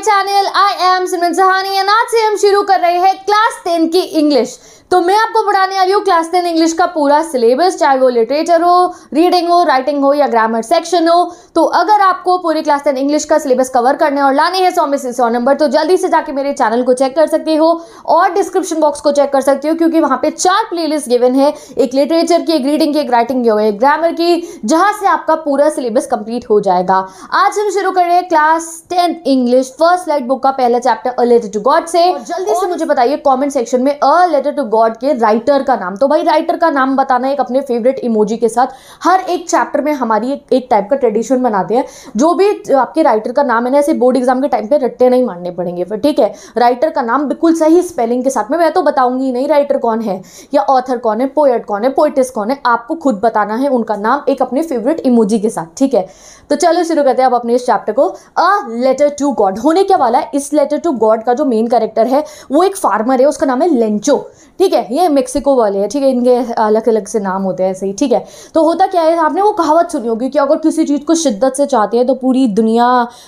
my channel I am Simran Sahani and आज से हम शुरू कर रहे हैं क्लास टेन की इंग्लिश तो मैं आपको पढ़ाने आई हूँ क्लास टेन इंग्लिश का पूरा सिलेबस चाहे वो लिटरेचर हो रीडिंग हो राइटिंग हो या ग्रामर सेक्शन हो तो अगर आपको पूरी क्लास टेन इंग्लिश का सिलेबस कवर करने और लाने हैं सौ में से सौ नंबर तो जल्दी से जाके मेरे चैनल को चेक कर सकते हो और डिस्क्रिप्शन बॉक्स को चेक कर सकते हो क्योंकि वहाँ पे चार प्लेलिस्ट गिवन है एक लिटरेचर की एक रीडिंग की एक राइटिंग की एक ग्रामर की जहाँ से आपका पूरा सिलेबस कंप्लीट हो जाएगा आज हम शुरू कर रहे हैं class ten English first flight book का पहला chapter a letter to God से जल्दी से मुझे बताइए कॉमेंट सेक्शन में a letter to God God के राइटर का नाम तो भाई राइटर का नाम बताना एक अपने फेवरेट इमोजी के साथ हर एक चैप्टर में हमारी एक, एक टाइप का ट्रेडिशन बनाते हैं जो भी आपके राइटर का नाम है ना ऐसे बोर्ड एग्जाम के टाइम पे रट्टे नहीं मारने पड़ेंगे फिर ठीक है राइटर का नाम बिल्कुल सही स्पेलिंग के साथ में मैं तो बताऊंगी नहीं राइटर कौन है या ऑथर कौन है पोएट कौन है पोइटिस कौन है आपको खुद बताना है उनका नाम एक अपने फेवरेट इमोजी के साथ ठीक है तो चलो शुरू करते हैं आप अपने इस चैप्टर को अ लेटर टू गॉड होने क्या वाला है इस लेटर टू गॉड का जो मेन कैरेक्टर है वो एक फार्मर है उसका नाम है लेंचो ठीक ठीक है ये मेक्सिको वाले हैं ठीक है इनके अलग अलग से नाम होते हैं ऐसे ही ठीक है तो होता क्या है आपने वो कहावत सुनी होगी कि अगर किसी चीज़ को शिद्दत से चाहते हैं तो पूरी दुनिया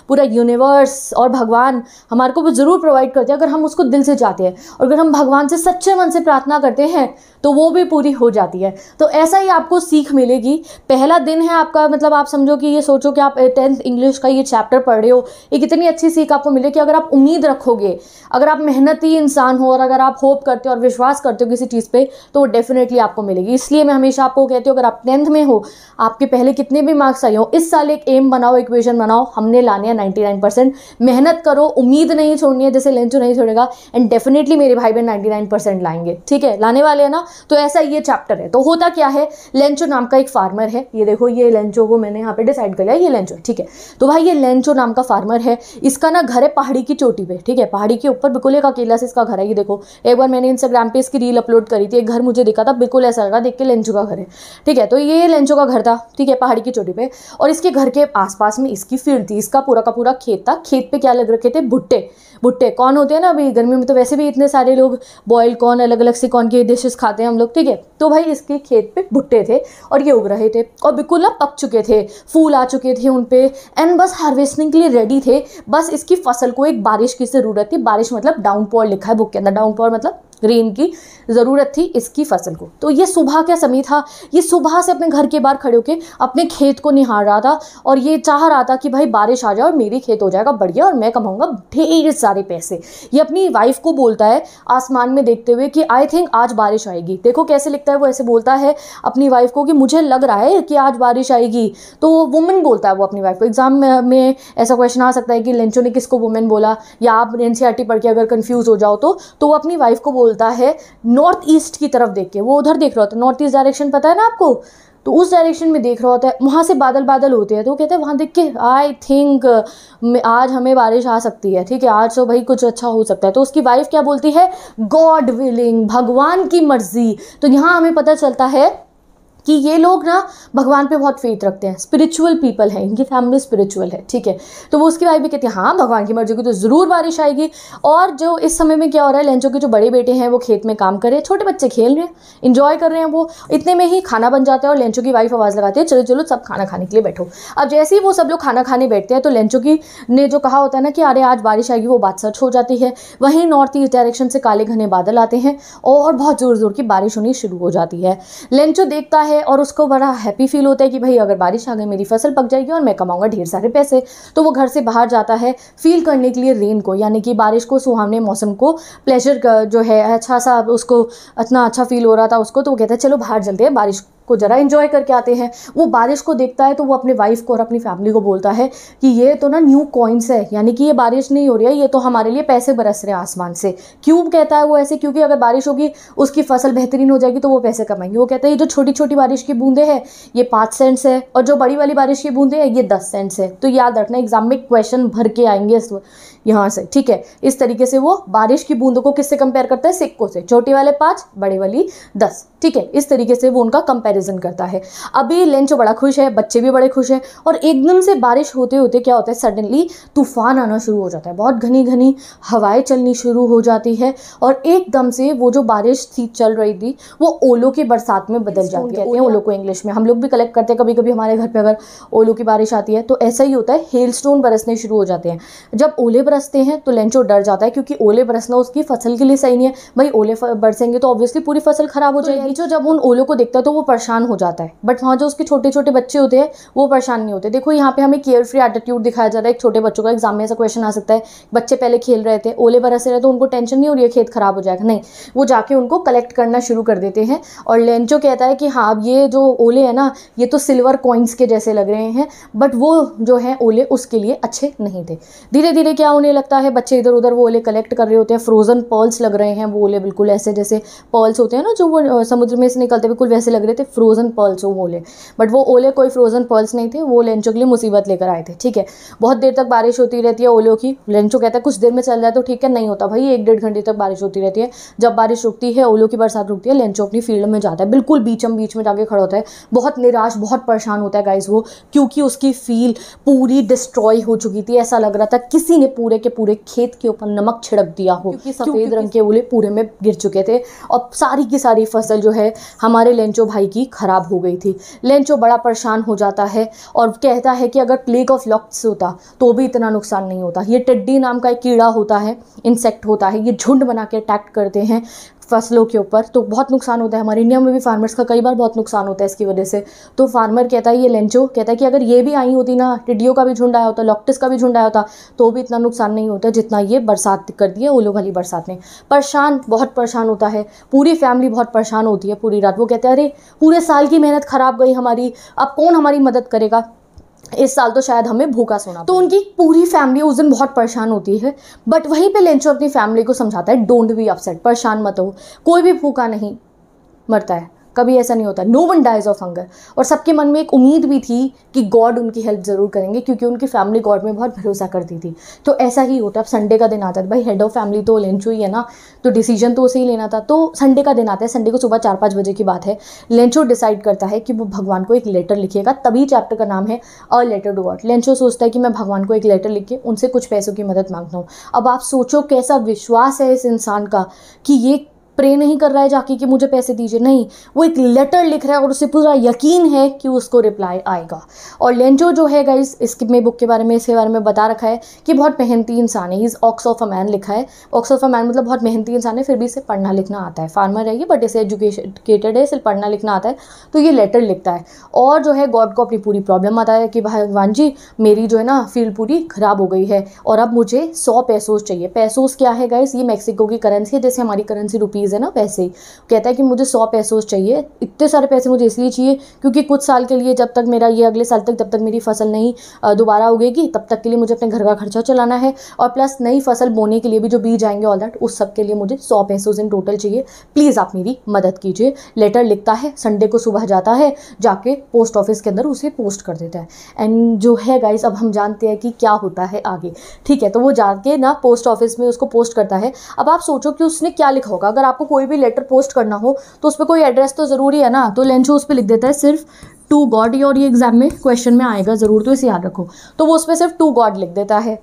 पूरा यूनिवर्स और भगवान हमारे को वो ज़रूर प्रोवाइड करते हैं अगर हम उसको दिल से चाहते हैं और अगर हम भगवान से सच्चे मन से प्रार्थना करते हैं तो वो भी पूरी हो जाती है तो ऐसा ही आपको सीख मिलेगी पहला दिन है आपका मतलब आप समझो कि ये सोचो कि आप टेंथ इंग्लिश का ये चैप्टर पढ़ रहे हो एक इतनी अच्छी सीख आपको मिलेगी अगर आप उम्मीद रखोगे अगर आप मेहनती इंसान हो और अगर आप होप करते हो और विश्वास करते करते हो किसी चीज़ पे तो वो डेफिनेटली आपको मिलेगी इसलिए मैं हमेशा आपको कहती हूँ अगर आप टेंथ में हो आपके पहले कितने भी मार्क्स आए हो इस साल एक एम बनाओ इक्वेशन बनाओ हमने लाने हैं नाइन्टी मेहनत करो उम्मीद नहीं छोड़नी है जैसे लेंचो नहीं छोड़ेगा एंड डेफिनेटली मेरे भाई बहन नाइन्टी लाएंगे ठीक है लाने वाले हैं ना तो ऐसा ये चैप्टर है तो होता क्या है लेंचो नाम का एक फार्मर है ये देखो ये लेंचो को मैंने यहाँ पे डिसाइड कर लिया ये लेंचो ठीक है तो भाई ये लेंचो नाम का फार्मर है इसका ना घर है पहाड़ी की चोटी पे ठीक है पहाड़ी के ऊपर बिल्कुल एक अकेला से इसका घर है ये देखो एक बार मैंने इंस्टाग्राम पे इस इसकी रील अपलोड करी थी एक घर मुझे दिखा था बिल्कुल ऐसा लगा देख के लेंचो का घर है ठीक है तो ये लेंचो का घर था ठीक है पहाड़ी की चोटी पे और इसके घर के आसपास में इसकी फील्ड थी इसका पूरा का पूरा खेत था खेत पे क्या लग रखे थे भुट्टे भुट्टे कौन होते हैं ना अभी गर्मी में तो वैसे भी इतने सारे लोग बॉयल कॉर्न अलग अलग से कॉर्न के डिशेस खाते हैं हम लोग ठीक है तो भाई इसके खेत पे भुट्टे थे और ये उग रहे थे और बिल्कुल ना पक चुके थे फूल आ चुके थे उन पर एंड बस हार्वेस्टिंग के लिए रेडी थे बस इसकी फसल को एक बारिश की ज़रूरत थी बारिश मतलब डाउन लिखा है बुक के अंदर डाउन मतलब रेन की ज़रूरत थी इसकी फसल को तो ये सुबह क्या समय था ये सुबह से अपने घर के बाहर खड़े होकर अपने खेत को निहार रहा था और ये चाह रहा था कि भाई बारिश आ जाए और मेरी खेत हो जाएगा बढ़िया और मैं कमाऊँगा ढेर सारे पैसे ये अपनी वाइफ को बोलता है आसमान में देखते हुए कि आई थिंक आज बारिश आएगी देखो कैसे लिखता है वो ऐसे बोलता है अपनी वाइफ को कि मुझे लग रहा है कि आज बारिश आएगी तो वुमेन बोलता है वो अपनी वाइफ को एग्ज़ाम में ऐसा क्वेश्चन आ सकता है कि लंचो ने किसको वुमेन बोला या आप एन e पढ़ के अगर कन्फ्यूज़ हो जाओ तो, तो वो अपनी वाइफ को बोल बोलता है नॉर्थ ईस्ट की तरफ देख के वो उधर देख रहा होता है नॉर्थ ईस्ट डायरेक्शन पता है ना आपको तो उस डायरेक्शन में देख रहा होता है वहाँ से बादल बादल होते हैं तो कहते हैं वहाँ देख के आई थिंक आज हमें बारिश आ सकती है ठीक है आज तो भाई कुछ अच्छा हो सकता है तो उसकी वाइफ क्या बोलती है गॉड विलिंग भगवान की मर्जी तो यहाँ हमें पता चलता है कि ये लोग ना भगवान पे बहुत फेथ रखते हैं स्पिरिचुअल पीपल हैं इनकी फैमिली स्पिरिचुअल है ठीक है तो वो उसकी वाइफ भी कहती है हाँ भगवान की मर्जी की तो ज़रूर बारिश आएगी और जो इस समय में क्या हो रहा है लेंचो के जो बड़े बेटे हैं वो खेत में काम कर रहे हैं छोटे बच्चे खेल रहे हैं इन्जॉय कर रहे हैं वो इतने में ही खाना बन जाता है और लेंचो की वाइफ आवाज़ लगाती है चलो चलो सब खाना खाने के लिए बैठो अब जैसे ही वो सब लोग खाना खाने बैठते हैं तो लेंचो की ने जो कहा होता है ना कि अरे आज बारिश आएगी वो बात सच हो जाती है वहीं नॉर्थ ईस्ट डायरेक्शन से काले घने बादल आते हैं और बहुत ज़ोर ज़ोर की बारिश होनी शुरू हो जाती है लेंचो देखता है है और उसको बड़ा हैप्पी फील होता है कि भाई अगर बारिश आ गई मेरी फसल पक जाएगी और मैं कमाऊंगा ढेर सारे पैसे तो वो घर से बाहर जाता है फील करने के लिए रेन को यानी कि बारिश को सुहावने मौसम को प्लेजर जो है अच्छा सा उसको इतना अच्छा फील हो रहा था उसको तो वो कहता है चलो बाहर चलते हैं बारिश को ज़रा इंजॉय करके आते हैं वो बारिश को देखता है तो वो अपने वाइफ को और अपनी फैमिली को बोलता है कि ये तो ना न्यू कॉइन्स है यानी कि ये बारिश नहीं हो रही है ये तो हमारे लिए पैसे बरस रहे हैं आसमान से क्यूब कहता है वो ऐसे क्योंकि अगर बारिश होगी उसकी फसल बेहतरीन हो जाएगी तो वो पैसे कमाएंगे वो कहता है ये जो छोटी छोटी बारिश की बूंदे हैं ये पाँच सेंट्स है और जो बड़ी वाली बारिश की बूंदें हैं ये दस सेंट्स है तो याद रखना एग्जाम में क्वेश्चन भर के आएंगे इस यहाँ से ठीक है इस तरीके से वो बारिश की बूंदों को किससे कंपेयर करता है सिक्कों से छोटी वाले पाँच बड़ी वाली दस ठीक है इस तरीके से वो उनका कंपेयर कंपैरिजन करता है अभी लेंचो बड़ा खुश है बच्चे भी बड़े खुश हैं और एकदम से बारिश होते होते क्या होता है सडनली तूफान आना शुरू हो जाता है बहुत घनी घनी हवाएं चलनी शुरू हो जाती है और एकदम से वो जो बारिश थी चल रही थी वो ओलो की बरसात में बदल जाती है ओलो को इंग्लिश में हम लोग भी कलेक्ट करते हैं कभी कभी हमारे घर पर अगर ओलो की बारिश आती है तो ऐसा ही होता है हेल बरसने शुरू हो जाते हैं जब ओले बरसते हैं तो लेंचो डर जाता है क्योंकि ओले बरसना उसकी फसल के लिए सही नहीं है भाई ओले बरसेंगे तो ऑब्वियसली पूरी फसल खराब हो तो जाएगी लेंचो जब उन ओलो को देखता है तो वो परेशान हो जाता है बट वहाँ जो उसके छोटे छोटे बच्चे होते हैं वो परेशान नहीं होते देखो यहाँ पे हमें केयर फ्री एटीट्यूड दिखाया जा रहा है एक छोटे बच्चों का एग्जाम में ऐसा क्वेश्चन आ सकता है बच्चे पहले खेल रहे थे ओले बरस रहे तो उनको टेंशन नहीं हो रही है खेत खराब हो जाएगा नहीं वो जाके उनको कलेक्ट करना शुरू कर देते हैं और लेंचो कहता है कि हाँ अब ये जो ओले है ना ये तो सिल्वर कॉइन्स के जैसे लग रहे हैं बट वो जो है ओले उसके लिए अच्छे नहीं थे धीरे धीरे क्या होने लगता है बच्चे इधर उधर वो ओले कलेक्ट कर रहे होते हैं फ्रोज़न पर्ल्स लग रहे हैं वो ओले बिल्कुल ऐसे जैसे पर्ल्स होते हैं ना जो वो समुद्र में से निकलते बिल्कुल वैसे लग रहे थे फ्रोज़न पर्ल्स वो ओले बट वो ओले कोई फ्रोज़न पर्ल्स नहीं थे वो लेंचो के लिए मुसीबत लेकर आए थे ठीक है बहुत देर तक बारिश होती रहती है ओलो की लेंचो कहता है कुछ देर में चल जाए तो ठीक है नहीं होता भाई एक डेढ़ घंटे तक बारिश होती रहती है जब बारिश रुकती है ओलो की बरसात रुकती है लेंचो अपनी फील्ड में जाता है बिल्कुल बीचम बीच में जाके खड़ा होता है बहुत निराश बहुत परेशान होता है गाइज वो क्योंकि उसकी फील पूरी डिस्ट्रॉय हो चुकी थी ऐसा लग रहा था किसी ने पूरे के पूरे खेत के ऊपर नमक छिड़क दिया हो क्योंकि सफ़ेद रंग के ओले पूरे में गिर चुके थे और सारी की सारी फसल जो है हमारे लेंचो भाई की ही ख़राब हो गई थी लेंचो बड़ा परेशान हो जाता है और कहता है कि अगर प्लेग ऑफ लॉक्स होता तो भी इतना नुकसान नहीं होता ये टिड्डी नाम का एक कीड़ा होता है इंसेक्ट होता है ये झुंड बना के अटैक करते हैं फसलों के ऊपर तो बहुत नुकसान होता है हमारे इंडिया में भी फार्मर्स का कई बार बहुत नुकसान होता है इसकी वजह से तो फार्मर कहता है ये लेंचो कहता है कि अगर ये भी आई होती ना टिड्डियों का भी झुंड आया होता लॉक्टिस का भी झुंड आया होता तो भी इतना नुकसान नहीं होता जितना ये बरसात कर दी है ओलो वाली बरसात ने परेशान बहुत परेशान होता है पूरी फैमिली बहुत परेशान होती है पूरी रात वो कहते हैं अरे पूरे साल की मेहनत ख़राब गई हमारी अब कौन हमारी मदद करेगा इस साल तो शायद हमें भूखा सोना तो उनकी पूरी फैमिली उस दिन बहुत परेशान होती है बट वहीं पे लेंचो अपनी फैमिली को समझाता है डोंट बी अपसेट परेशान मत हो कोई भी भूखा नहीं मरता है कभी ऐसा नहीं होता no one dies of hunger और सबके मन में एक उम्मीद भी थी कि गॉड उनकी हेल्प ज़रूर करेंगे क्योंकि उनकी फैमिली गॉड में बहुत भरोसा करती थी तो ऐसा ही होता अब संडे का दिन आता है तो भाई हेड ऑफ़ फैमिली तो लंच ही है ना तो डिसीजन तो उसे ही लेना था तो संडे का दिन आता है संडे को सुबह चार पाँच बजे की बात है लंचो डिसाइड करता है कि वो भगवान को एक लेटर लिखेगा तभी चैप्टर का नाम है a letter to God Lencho सोचता है कि मैं भगवान को एक लेटर लिख के उनसे कुछ पैसों की मदद मांगता हूँ अब आप सोचो कैसा विश्वास है इस इंसान का कि ये प्रे नहीं कर रहा है जाके कि मुझे पैसे दीजिए नहीं वो एक लेटर लिख रहा है और उसे पूरा यकीन है कि उसको रिप्लाई आएगा और लेंजो जो है गाइज इसके में बुक के बारे में इसके बारे में बता रखा है कि बहुत मेहनती इंसान है is ox of a man लिखा है ऑक्स ऑफ अ मैन मतलब बहुत मेहनती इंसान है फिर भी इसे पढ़ना लिखना आता है फार्मर है ये बट इसे एजुकेटेड है सिर्फ पढ़ना लिखना आता है तो ये लेटर लिखता है और जो है गॉड को अपनी पूरी प्रॉब्लम आता है कि भगवान जी मेरी जो है ना फील्ड पूरी ख़राब हो गई है और अब मुझे सौ पैसोज चाहिए पैसोस क्या है गाइज ये मैक्सिको की करेंसी है जैसे हमारी करेंसी रुपी चीज़ है ना पैसे कहता है कि मुझे सौ पैसोज चाहिए इतने सारे पैसे मुझे इसलिए चाहिए क्योंकि कुछ साल के लिए जब तक मेरा ये अगले साल तक जब तक मेरी फसल नहीं दोबारा उगेगी तब तक के लिए मुझे अपने घर का खर्चा चलाना है और प्लस नई फसल बोने के लिए भी जो बीज आएंगे ऑल दैट उस सब के लिए मुझे सौ पैसों इन टोटल चाहिए प्लीज़ आप मेरी मदद कीजिए लेटर लिखता है संडे को सुबह जाता है जाके पोस्ट ऑफिस के अंदर उसे पोस्ट कर देता है एंड जो है गाइज अब हम जानते हैं कि क्या होता है आगे ठीक है तो वो जाके ना पोस्ट ऑफिस में उसको पोस्ट करता है अब आप सोचो कि उसने क्या लिखा होगा अगर आप आपको कोई भी लेटर पोस्ट करना हो तो उस पर कोई एड्रेस तो ज़रूरी है ना तो लेंशो उस पर लिख देता है सिर्फ टू गॉड ये और ये एग्जाम में क्वेश्चन में आएगा ज़रूर तो इसे याद रखो तो वो उस पर सिर्फ टू गॉड लिख देता है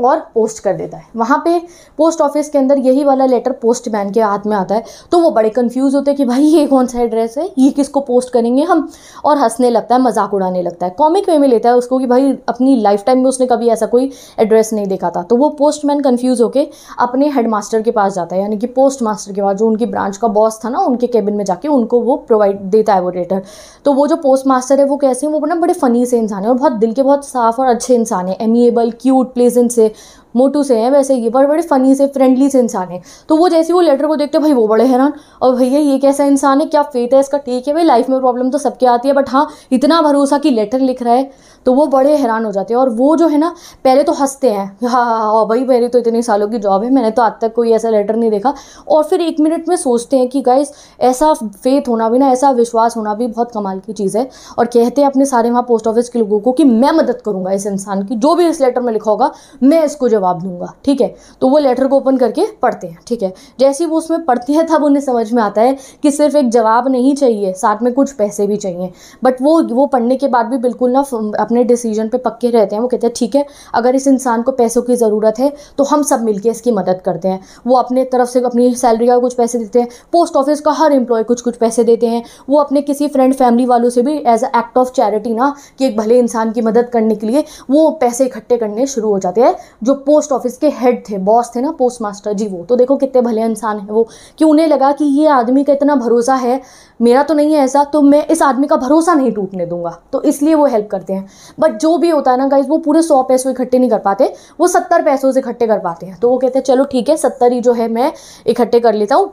और पोस्ट कर देता है वहाँ पे पोस्ट ऑफिस के अंदर यही वाला लेटर पोस्टमैन के हाथ में आता है तो वो बड़े कंफ्यूज होते हैं कि भाई ये कौन सा एड्रेस है ये किसको पोस्ट करेंगे हम और हंसने लगता है मजाक उड़ाने लगता है कॉमिक वे में लेता है उसको कि भाई अपनी लाइफ टाइम में उसने कभी ऐसा कोई एड्रेस नहीं देखा था तो वो पोस्टमैन कन्फ्यूज़ होकर अपने हेड मास्टर के पास जाता है यानी कि पोस्ट मास्टर के पास जो उनकी ब्रांच का बॉस था ना उनके केबिन में जाके उनको वो प्रोवाइड देता है वो लेटर तो वो जो पोस्ट मास्टर है वो कैसे हैं वो ना बड़े फ़नी से इंसान है और बहुत दिल के बहुत साफ़ और अच्छे इंसान है एमिएबल क्यूट प्लेजेंट से on मोटू से हैं वैसे ये बड़े बड़े फ़नी से फ्रेंडली से इंसान है तो वो जैसे वो लेटर को देखते भाई वो बड़े हैरान और भैया ये कैसा इंसान है क्या फेत है इसका ठीक है भाई लाइफ में प्रॉब्लम तो सबके आती है बट हाँ इतना भरोसा कि लेटर लिख रहा है तो वो बड़े हैरान हो जाते हैं और वो जो है ना पहले तो हंसते हैं हाँ हाँ हाँ भाई मेरी तो इतने सालों की जॉब है मैंने तो आज तक कोई ऐसा लेटर नहीं देखा और फिर एक मिनट में सोचते हैं कि गाइस ऐसा फेथ होना भी ना ऐसा विश्वास होना भी बहुत कमाल की चीज़ है और कहते हैं अपने सारे वहाँ पोस्ट ऑफिस के लोगों को कि मैं मदद करूँगा इस इंसान की जो भी इस लेटर में लिखा होगा मैं इसको जवाब जवाब दूंगा ठीक है तो वो लेटर को ओपन करके पढ़ते हैं ठीक है जैसे ही वो उसमें पढ़ते हैं तब उन्हें समझ में आता है कि सिर्फ एक जवाब नहीं चाहिए साथ में कुछ पैसे भी चाहिए बट वो वो पढ़ने के बाद भी बिल्कुल ना अपने डिसीजन पर पक्के रहते हैं वो कहते हैं ठीक है अगर इस इंसान को पैसों की ज़रूरत है तो हम सब मिलकर इसकी मदद करते हैं वो अपने तरफ से अपनी सैलरी का कुछ पैसे देते हैं पोस्ट ऑफिस का हर एम्प्लॉय कुछ कुछ पैसे देते हैं वो अपने किसी फ्रेंड फैमिली वालों से भी as a act of charity ना कि एक भले इंसान की मदद करने के लिए वो पैसे इकट्ठे करने शुरू हो जाते हैं जो पोस्ट ऑफिस के हेड थे बॉस थे ना पोस्ट मास्टर जी वो तो देखो कितने भले इंसान है वो कि उन्हें लगा कि ये आदमी का इतना भरोसा है मेरा तो नहीं है ऐसा तो मैं इस आदमी का भरोसा नहीं टूटने दूंगा तो इसलिए वो हेल्प करते हैं बट जो भी होता है ना गाइज वो पूरे सौ पैसों इकट्ठे नहीं कर पाते वो सत्तर पैसों से इकट्ठे कर पाते हैं तो वो कहते हैं चलो ठीक है सत्तर ही जो है मैं इकट्ठे कर लेता हूँ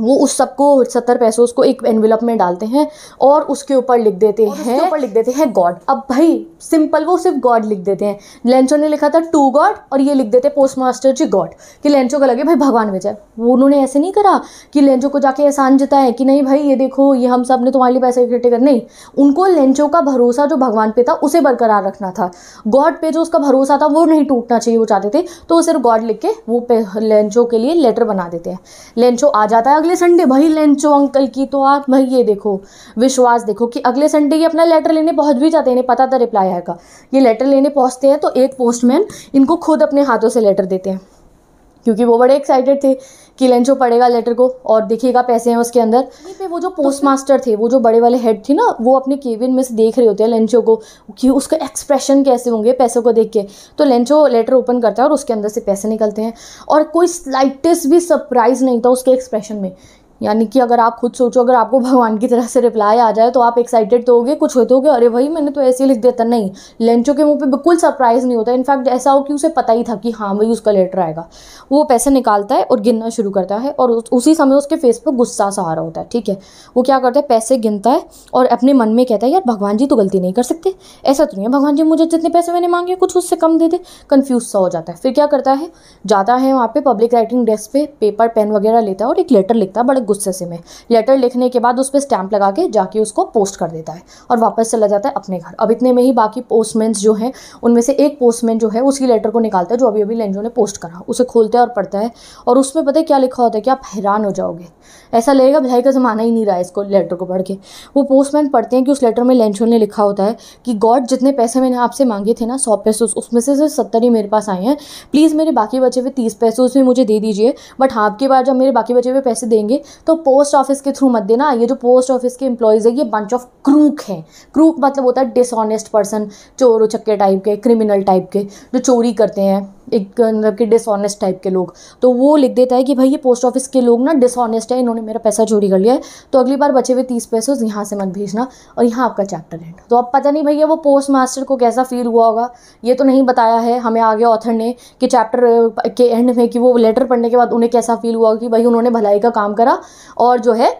वो उस सबको सत्तर पैसों उसको एक एनविलप में डालते हैं और उसके ऊपर लिख देते हैं ऊपर लिख देते हैं गॉड अब भाई सिंपल वो सिर्फ गॉड लिख देते हैं लेंचो ने लिखा था टू गॉड और ये लिख देते पोस्ट मास्टर जी गॉड कि लेंचो का लगे भाई भगवान में जाए वो उन्होंने ऐसे नहीं करा कि लेंचो को जाके एहसान जताए कि नहीं भाई ये देखो ये हम सब ने तुम्हारे लिए पैसे इकट्ठे कर नहीं उनको लेंचो का भरोसा जो भगवान पे था उसे बरकरार रखना था गॉड पे जो उसका भरोसा था वो नहीं टूटना चाहिए वो चाहते थे तो सिर्फ गॉड लिख के वो लेंचो के लिए लेटर बना देते हैं लेंचो आ जाता है अगले संडे भाई लेंचो अंकल की तो आप भाई ये देखो विश्वास देखो कि अगले संडे ये अपना लेटर लेने पहुंच भी जाते हैं इन्हें पता था रिप्लाई आएगा ये लेटर लेने पहुंचते हैं तो एक पोस्टमैन इनको खुद अपने हाथों से लेटर देते हैं क्योंकि वो बड़े एक्साइटेड थे कि लेंचो पड़ेगा लेटर को और देखिएगा पैसे हैं उसके अंदर पे वो जो पोस्ट तो मास्टर थे वो जो बड़े वाले हेड थे ना वो अपने केबिन में से देख रहे होते हैं लेंचो को कि उसका एक्सप्रेशन कैसे होंगे पैसों को देख के तो लेंचो लेटर ओपन करता है और उसके अंदर से पैसे निकलते हैं और कोई स्लाइटेस्ट भी सरप्राइज़ नहीं था उसके एक्सप्रेशन में यानी कि अगर आप खुद सोचो अगर आपको भगवान की तरफ से रिप्लाई आ जाए तो आप एक्साइटेड तो होगे कुछ होते हो अरे भाई मैंने तो ऐसे ही लिख दिया था नहीं लेंचो के मुंह पे बिल्कुल सरप्राइज़ नहीं होता इनफैक्ट ऐसा हो कि उसे पता ही था कि हाँ भाई उसका लेटर आएगा वो पैसे निकालता है और गिनना शुरू करता है और उसी समय उसके फेस पर गुस्सा सा आ रहा होता है ठीक है वो क्या करता है पैसे गिनता है और अपने मन में कहता है यार भगवान जी तो गलती नहीं कर सकते ऐसा तो नहीं है भगवान जी मुझे जितने पैसे मैंने मांगे कुछ उससे कम दे दे कन्फ्यूज सा हो जाता है फिर क्या करता है जाता है वहाँ पर पब्लिक राइटिंग डेस्क पर पेपर पेन वगैरह लेता है और एक लेटर लिखता है बड़े गुस्से से में लेटर लिखने के बाद उस पर स्टैंप लगा के जाके उसको पोस्ट कर देता है और वापस चला जाता है अपने घर अब इतने में ही बाकी पोस्टमैन जो हैं उनमें से एक पोस्टमैन जो है उसी लेटर को निकालता है जो अभी अभी लेंजो ने पोस्ट करा उसे खोलता है और पढ़ता है और उसमें पता है क्या लिखा होता है कि आप हैरान हो जाओगे ऐसा लगेगा भाई का ज़माना ही नहीं रहा है इसको लेटर को पढ़ के वो पोस्टमैन पढ़ते हैं कि उस लेटर में लेंचो ने लिखा होता है कि गॉड जितने पैसे मैंने आपसे मांगे थे ना सौ पैसे उसमें से सिर्फ सत्तर ही मेरे पास आए हैं प्लीज़ मेरे बाकी बचे हुए तीस पैसे उसमें मुझे दे दीजिए बट हाँ आपकी बार जब मेरे बाकी बचे हुए पैसे देंगे तो पोस्ट ऑफिस के थ्रू मत देना ये जो पोस्ट ऑफिस के एम्प्लॉयज़ है ये बंच ऑफ क्रूक हैं क्रूक मतलब होता है डिसऑनेस्ट पर्सन चोर उचक्के टाइप के क्रिमिनल टाइप के जो चोरी करते हैं एक मतलब कि डिसऑनेस्ट टाइप के लोग तो वो लिख देता है कि भाई ये पोस्ट ऑफिस के लोग ना डिसऑनेस्ट है इन्होंने मेरा पैसा चोरी कर लिया है तो अगली बार बचे हुए तीस पैसे यहाँ से मत भेजना और यहाँ आपका चैप्टर एंड तो अब पता नहीं भैया वो पोस्ट मास्टर को कैसा फील हुआ होगा ये तो नहीं बताया है हमें आगे ऑथर ने कि चैप्टर के एंड में कि वो लेटर पढ़ने के बाद उन्हें कैसा फील हुआ कि भाई उन्होंने भलाई का काम करा और जो है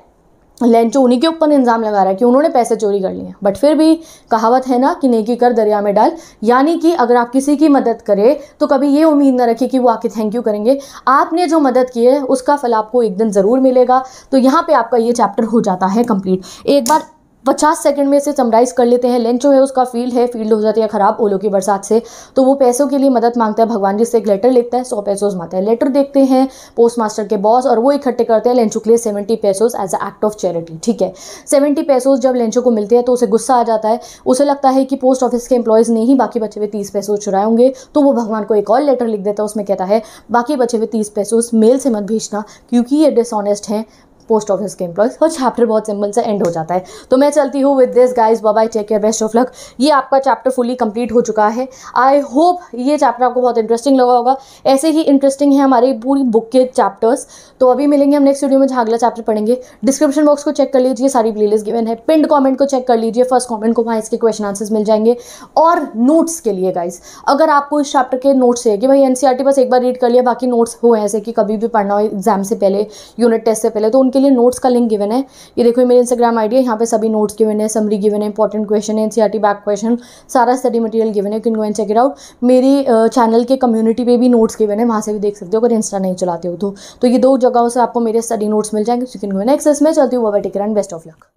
लेंचो उन्हीं के ऊपर इल्ज़ाम लगा रहा है कि उन्होंने पैसे चोरी कर लिए बट फिर भी कहावत है ना कि नेकी कर दरिया में डाल यानी कि अगर आप किसी की मदद करें तो कभी ये उम्मीद ना रखें कि वो आके थैंक यू करेंगे आपने जो मदद की है उसका फल आपको एक दिन ज़रूर मिलेगा तो यहाँ पे आपका ये चैप्टर हो जाता है कंप्लीट एक बार पचास सेकंड में इसे समराइज़ कर लेते हैं लेंच जो है उसका फील्ड है फील्ड हो जाती है ख़राब ओलो की बरसात से तो वो पैसों के लिए मदद मांगता है भगवान जी से एक लेटर लिखता है सौ पैसोज मांगता है लेटर देखते हैं पोस्ट मास्टर के बॉस और वो इकट्ठे करते हैं लेंचो के लिए seventy pesos as a act of charity ठीक है सेवेंटी पैसोज जब लेंचो को मिलते हैं तो उसे गुस्सा आ जाता है उसे लगता है कि पोस्ट ऑफिस के एम्प्लॉयज़ ने ही बाकी बचे हुए तीस पैसोज चुराए होंगे तो वो भगवान को एक और लेटर लिख देता है उसमें कहता है बाकी बचे हुए तीस पैसोज मेल से मत भेजना क्योंकि ये डिसऑनेस्ट हैं पोस्ट ऑफिस के एम्प्लॉयज़ और चैप्टर बहुत सिंपल से एंड हो जाता है तो मैं चलती हूँ with this guys bye take care best of luck ये आपका चैप्टर फुली कंप्लीट हो चुका है आई होप ये चैप्टर आपको बहुत इंटरेस्टिंग लगा होगा ऐसे ही इंटरेस्टिंग है हमारी पूरी बुक के चैप्टर्स तो अभी मिलेंगे हम नेक्स्ट वीडियो में जहाँ अगला चैप्टर पढ़ेंगे डिस्क्रिप्शन बॉक्स को चेक कर लीजिए सारी लिस्ट गिवन है पिंड कॉमेंट को चेक कर लीजिए फर्स्ट कॉमेंट को वहाँ इसके क्वेश्चन आंसर्स मिल जाएंगे और नोट्स के लिए गाइज अगर आपको इस चैप्टर के नोट्स चाहिए कि भाई एन e बस एक बार रीड कर लिया बाकी नोट्स हो ऐसे कि कभी भी पढ़ना हो एग्जाम से पहले यूनिट टेस्ट से पहले तो उन उनके लिए नोट्स का लिंक गिवन है ये देखो ये मेरे इंस्टाग्राम आईडी है यहाँ पे सभी नोट्स गिवन है समरी गिवन है इंपॉर्टेंट क्वेश्चन है एनसीईआरटी बैक क्वेश्चन सारा स्टडी मटेरियल गिवन है can go and check it out मेरी चैनल के कम्युनिटी पे भी नोट्स गिवन है वहाँ से भी देख सकते हो अगर इंस्टा नहीं चलाते हो तो।, तो, ये दो जगहों से आपको मेरे स्टडी नोट्स मिल जाएंगे किन गो एन एक्सेस में चलती हूँ वो टेकर बेस्ट ऑफ लक